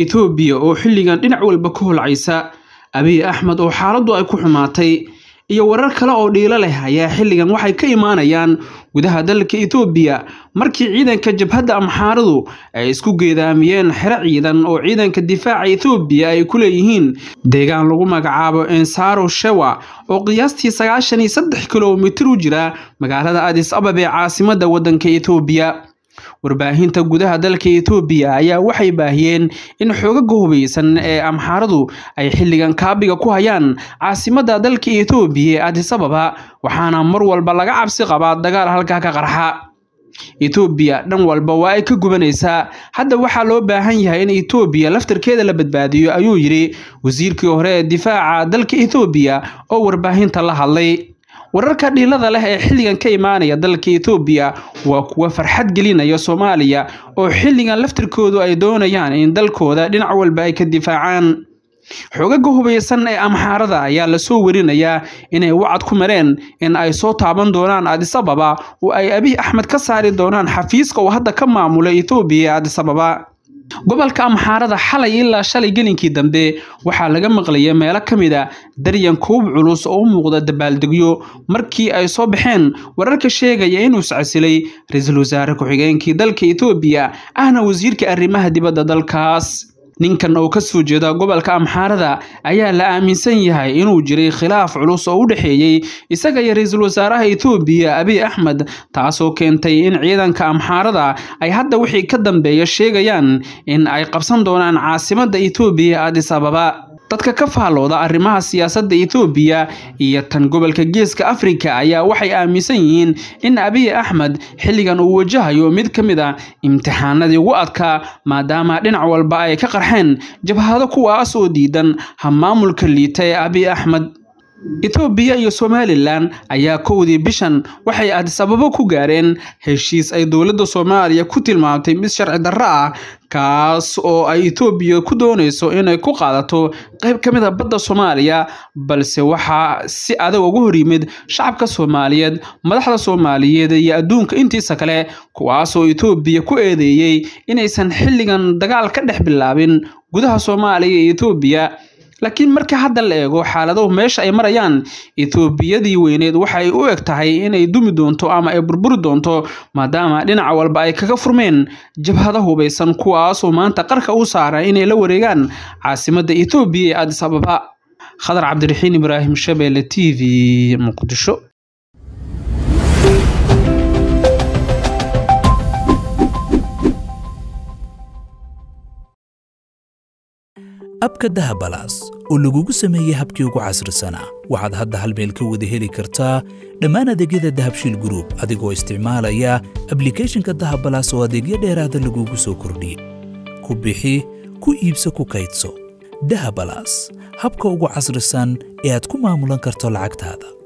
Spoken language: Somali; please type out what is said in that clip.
Itoobiya oo xilligan dhinac walba ka holcaysa abiy axmed oo xaaladdu ay ku xumaatay iyo warar kale oo dhiilo leh ayaa xilligan waxay ka imaanayaan gudaha dalka Itoobiya markii ciidanka jabhadda Amxaaradu ay isku geedaamiyeen xero ciidan oo ciidanka difaaca Itoobiya ay ku leeyihiin deegaan lagu magacaabo Ensaro Shewa oo qiyaastii sagaashan iyo saddex kilomitir u jira magaalada adis ababee caasimadda waddanka Itoobiya warbaahinta gudaha dalka Itoobiya ayaa waxay baahiyeen in xoogaga hubaysan ee Amxaaradu ay xilligan kaabiga ku hayaan caasimadda dalka Itoobiya ee Addis Ababa waxaana mar walba laga cabsi qabaa dagaal halkaa ka qarxa Itoobiya dhan walba waa ay ka gubanaysaa hadda waxaa loo baahan yahay in Itoobiya laftarkeeda la badbaadiyo ayuu yidhi wasiirkii hore ee difaaca dalka Itoobiya oo warbaahinta la hadlay wararka dhiilada leh ee xilligan ka imaanaya dalka etoobiya waa kuwa farxad gelinaya soomaaliya oo xilligan laftirkoodu ay doonayaan in dalkooda dhinac walba ay ka difaacaan xogaga hubaysan ee amxaarada ayaa lasoo warinayaa inay wacad ku mareen in ay soo taaban doonaan adisababa oo ay abiy axmed ka saari doonaan xafiiska uu hadda ka maamula etoobiya ee adisababa gobolka amxaarada xalay ilaa shalay gelinkii dambe waxaa laga maqlaya meelo ka mid a ah daryan kuub culus oo u muuqda dabaaldegyo markii ay soo baxeen wararka sheegaya inuu sacsilay ra-iisul wasaare ku-xigeenkii dalka etoobiya ahna wasiirka arrimaha dibadda dalkaas ninkan oo kasoo jeeda gobolka amxaarada ayaa la aaminsan yahay inuu jiray khilaaf culus oo u dhexeeyey isaga iyo ra-iisul wasaaraha etoobiya abiy axmed taasoo keentay in ciidanka amxaarada ay hadda wixii ka dambeeya sheegayaan in ay qabsan doonaan caasimadda etoobiya adis ababa dadka ka faallooda arrimaha siyaasadda etoobiya iyo tan gobolka geeska afrika ayaa waxay aaminsan yihiin in abiy axmed xilligan uu wajahayo mid ka mid a ah imtixaanadii ugu adkaa maadaama dhinac walba ay ka qarxeen jabhado kuwaas oo diidan hamaamulka liita ee abiy axmed itoobiya iyo somalilan ayaa kowdii bishan waxay adisababo ku gaareen heshiis ay dowladda soomaaliya ku tilmaamtay mid sharci darro ah kaas oo ay itoobiya ku doonayso inay ku qaadato qayb ka mid a ah badda soomaaliya balse waxaa si adag ugu hor yimid shacabka soomaaliyeed madaxda soomaaliyeed iyo adduunka intiisa kale kuwaasoo itoobiya ku eedeeyey inaysan xilligan dagaal ka dhex bilaabin gudaha soomaaliya iyo itoobiya laakiin marka hadda la eego xaaladuhu meesha ay marayaan etoobiyadii weyneed waxay u eg tahay inay dumi doonto ama ay burburi doonto maadaama dhinaca walba ay kaga furmeen jabhada hubaysan kuwaasoo maanta qarka u saara inay la wareegaan caasimada etoobiya ee adis ababa khadar cabdiraxiin ibraahim shabeelle t v muqdisho abka dahabalas oo lagugu sameeyey habkii ugu casrisanaa waxaad hadda hal meel ka wada heli kartaa dhammaan adeegyada dahabshiil gruub adigoo isticmaalaya ablikeeshinka dahabalas oo adeegyo dheeraada ah lagugu soo kordhiyey ku bixi ku iibso ku kaydso dahabalas habka ugu casrisan ee aad ku maamulan karto lacagtaada